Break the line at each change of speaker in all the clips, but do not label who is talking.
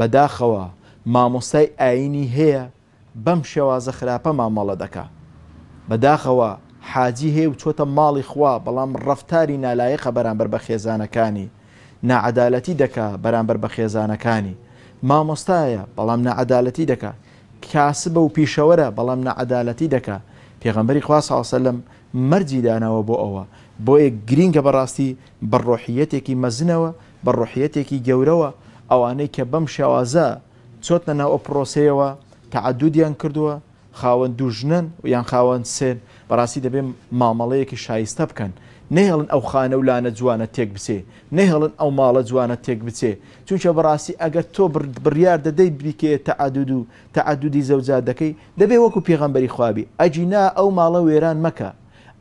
بەداخەوە مامۆسای ئاینی هەیە بەم شێوازە خراپە مامەڵە دەکا بەداخەوە حاجی هەیە و چۆتە ماڵی خوا بەڵام ڕفتاری نالایەقە بەرامبەر بە خێزانەکانی نعدالەتی دەکا بەرامبەر بە خێزانەکانی مامۆستایە بەڵام نەعدالەتی دەکا کاسبە و پیشەوەرە بەڵام نەعدالەتی دەکا پێغەمبەری خوا ساوسلم مەرجی داناوە بۆ ئەوە بۆیە گرینگە بەڕاستی بەڕۆحیەتێکی مەزنەوە بە ڕۆحیەتێکی گەورەوە ئەوانەی کە بەم شێوازە چۆتە ناو ئۆپۆسەوە تەعدودیان کردووە خاوەند دوژنن و یان خاوەند سێن بەڕاستی دەبێت مامەڵەیەکی شایستە بکەن نێهڵن ئەو خانە و لانە جوانە تێک بچێ نێهڵن ئەو ماڵە جوانە تێک بچێ چونکە بەڕاستی ئەگەر تۆ بڕیار دەدەی بریکێ تەعادود و تەعادودی زەوجادەکەی دەبێ وەکو پێغەمبەری خوابی ئەجینا ئەو ماڵە وێران مەکە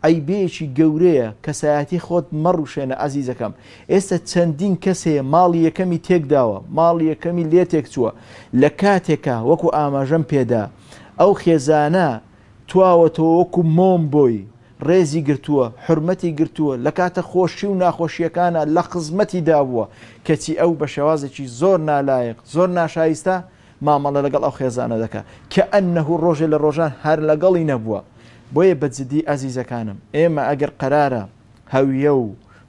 ئەیبێکی گەورەیە کەسایەتی خۆت مەڕوشێنە ئازیزەکەم ئێستا چەندین کەسەیە ماڵی یەکەمی تێکداوە ماڵی یەکەمی لێ تێک چووە لە کاتێکە وەکو ئاماژەم پێدا ئەو خێزانە تواوەتەوە وەکو مۆم بۆی ڕێزی گرتووە حرمەتی گرتووە لە کاتە خۆشی و ناخۆشیەکانە لە قزمەتی دابووە کەچی ئەو بە شێوازێکی زۆر نالایەک زۆر ناشایستە مامەڵە لەگەڵ ئەو خێزانە دەکە کە ئەنەه ڕۆژێ لە ڕۆژان هەر لەگەڵی نەبووە بۆیە بەجددی ئازیزەکانم ئێمە ئەگەر قەرارە هەویە و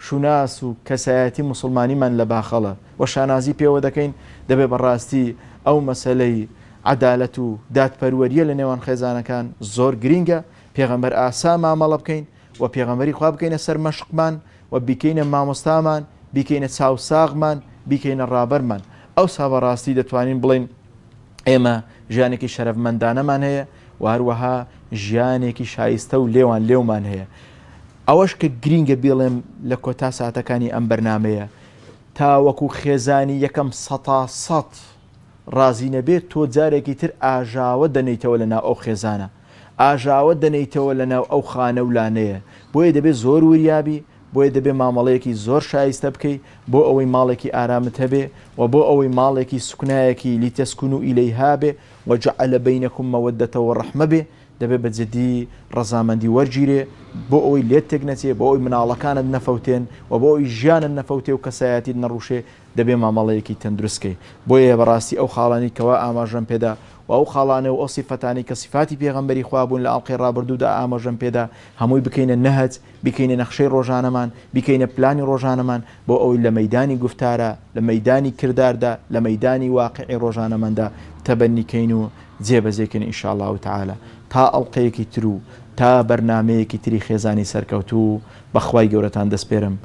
شوناس و کەسایەتی مسلمانیمان لە باخەڵە وە شانازی پێوە دەکەین دەبێ بەڕاستی ئەو مەسلەی عدالەت و دادپەروەریە لە نێوان خێزانەکان زۆر گرینگە پێغەمبەر ئاسا مامەڵە بکەین و پێغەمەری خوا بکەینە سەر مەشقمان و بیکەینە مامۆستامان بیکەینە چاو ساغمان بیکەینە ڕابەرمان ئەو ساوەڕاستی دەتوانین بڵین ئێمە ژیانێکی شەرفمەندانەمان هەیە و هەروەها ژیانێکی شایستە و لێوان لێومان هەیە ئەوەش کە گرینگە بیڵێم لە کۆتا ساتەکانی ئەم بەرنمەیە تاوەکو خێزانی یەکەم سەتا سەد ڕازی نەبێت تۆ جارێکی تر ئاژاوە دەنیتەوە لە ناو ئەو خێزانە ئاژاوە دەنیتەوە لە ناو ئەو خانەولانەیە بۆیە دەبێت زۆر وریابی بۆیە دەبێ مامەڵەیەکی زۆر شایستە بکەیت بۆ ئەوەی ماڵێکی ئارامت هەبێ و بۆ ئەوەی ماڵێکی سوکنایەکی لیتەسکون و ئیلەی هابێ وەجعلە بینەکم مەوەدەتەوە ڕەحمە بێ دەبێ بە جددی ڕەزامەندی وەرگیرێ بۆ ئەوی لێت تێک نەچێ بۆ ئەوی مناڵەکانت نەفەوتێن و بۆ ئەوی ژیانت نەفەوتێ و کەسایەتی نەڕوشێ دەبێ مامەڵەیەکی تەندروستکەی بۆیە بەڕاستی ئەو خاڵانی کەوا ئاماژەم پێدا و ئەو خاڵانە و ئەو سیفەتانی کە سیفاتی پێغمبەری خوابوون لە ئاڵقی ڕابردوودا ئاماژەم پێدا هەمووی بکەینە نەهەت بکەینە نەخشەی ڕۆژانەمان بکەینە پلانی ڕۆژانەمان بۆ ئەوی لە مەدانی گفتارە لە مەدانی کرداردا لە مەدانی واقعی ڕۆژانەمەدا تەبەنیکەین و جێبەزێکن ئیشاءله و تعاالە تا ئەڵلقەیەکی تر و تا بەرنمەیەکی تری خێزانی سەرکەوتو بەخوای گەورەتان دەستپێرم.